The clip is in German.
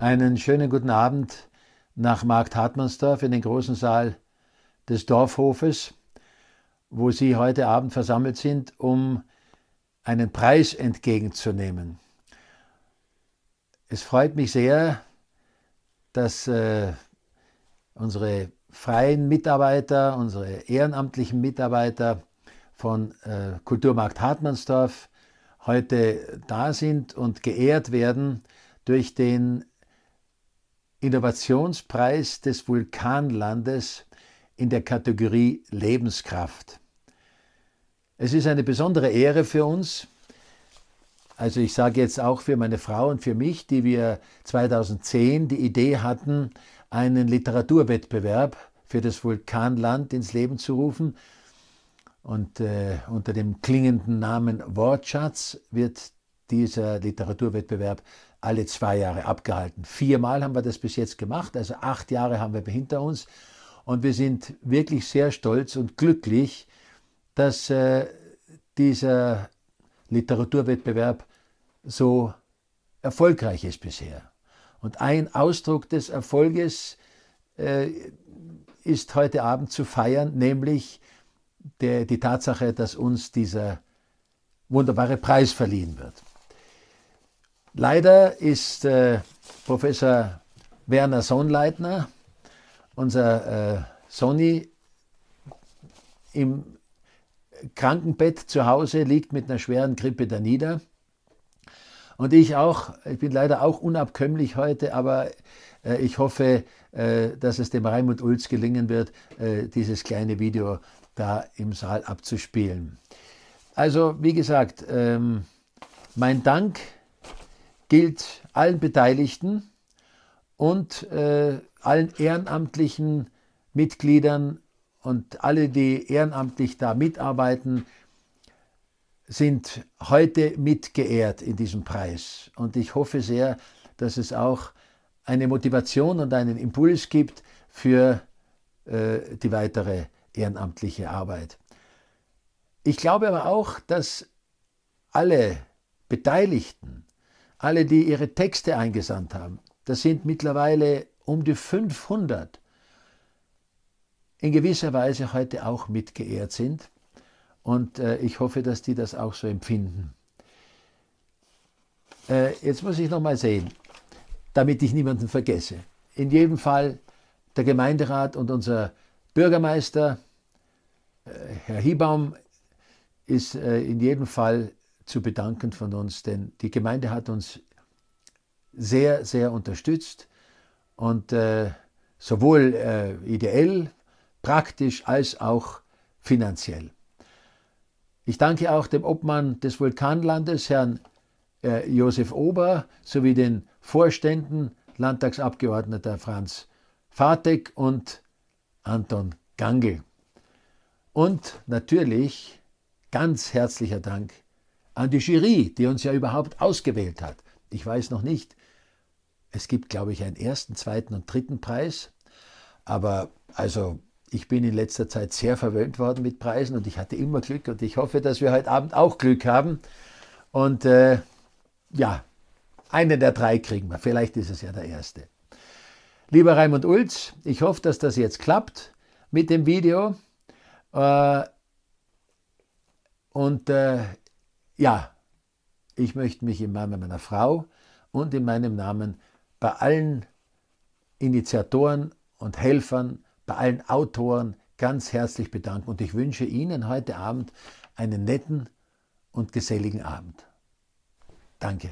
Einen schönen guten Abend nach Markt Hartmannsdorf in den großen Saal des Dorfhofes, wo Sie heute Abend versammelt sind, um einen Preis entgegenzunehmen. Es freut mich sehr, dass äh, unsere freien Mitarbeiter, unsere ehrenamtlichen Mitarbeiter von äh, Kulturmarkt Hartmannsdorf heute da sind und geehrt werden durch den Innovationspreis des Vulkanlandes in der Kategorie Lebenskraft. Es ist eine besondere Ehre für uns, also ich sage jetzt auch für meine Frau und für mich, die wir 2010 die Idee hatten, einen Literaturwettbewerb für das Vulkanland ins Leben zu rufen. Und äh, unter dem klingenden Namen Wortschatz wird dieser Literaturwettbewerb alle zwei Jahre abgehalten. Viermal haben wir das bis jetzt gemacht, also acht Jahre haben wir hinter uns. Und wir sind wirklich sehr stolz und glücklich, dass äh, dieser Literaturwettbewerb so erfolgreich ist bisher. Und ein Ausdruck des Erfolges äh, ist heute Abend zu feiern, nämlich der, die Tatsache, dass uns dieser wunderbare Preis verliehen wird. Leider ist äh, Professor Werner Sonnleitner, unser äh, Sonny, im Krankenbett zu Hause, liegt mit einer schweren Grippe da nieder. Und ich auch, ich bin leider auch unabkömmlich heute, aber äh, ich hoffe, äh, dass es dem Raimund Ulz gelingen wird, äh, dieses kleine Video da im Saal abzuspielen. Also, wie gesagt, ähm, mein Dank gilt allen Beteiligten und äh, allen ehrenamtlichen Mitgliedern und alle, die ehrenamtlich da mitarbeiten, sind heute mitgeehrt in diesem Preis. Und ich hoffe sehr, dass es auch eine Motivation und einen Impuls gibt für äh, die weitere ehrenamtliche Arbeit. Ich glaube aber auch, dass alle Beteiligten alle, die ihre Texte eingesandt haben. Das sind mittlerweile um die 500 in gewisser Weise heute auch mitgeehrt sind. Und äh, ich hoffe, dass die das auch so empfinden. Äh, jetzt muss ich nochmal sehen, damit ich niemanden vergesse. In jedem Fall der Gemeinderat und unser Bürgermeister, äh, Herr Hiebaum, ist äh, in jedem Fall zu bedanken von uns, denn die Gemeinde hat uns sehr, sehr unterstützt und äh, sowohl äh, ideell, praktisch als auch finanziell. Ich danke auch dem Obmann des Vulkanlandes, Herrn äh, Josef Ober, sowie den Vorständen Landtagsabgeordneter Franz Fatek und Anton Gangel. Und natürlich ganz herzlicher Dank an die Jury, die uns ja überhaupt ausgewählt hat. Ich weiß noch nicht. Es gibt, glaube ich, einen ersten, zweiten und dritten Preis. Aber also, ich bin in letzter Zeit sehr verwöhnt worden mit Preisen und ich hatte immer Glück und ich hoffe, dass wir heute Abend auch Glück haben. Und äh, ja, einen der drei kriegen wir. Vielleicht ist es ja der erste. Lieber Raimund Ulz, ich hoffe, dass das jetzt klappt mit dem Video. Äh, und äh, ja, ich möchte mich im Namen meiner Frau und in meinem Namen bei allen Initiatoren und Helfern, bei allen Autoren ganz herzlich bedanken und ich wünsche Ihnen heute Abend einen netten und geselligen Abend. Danke.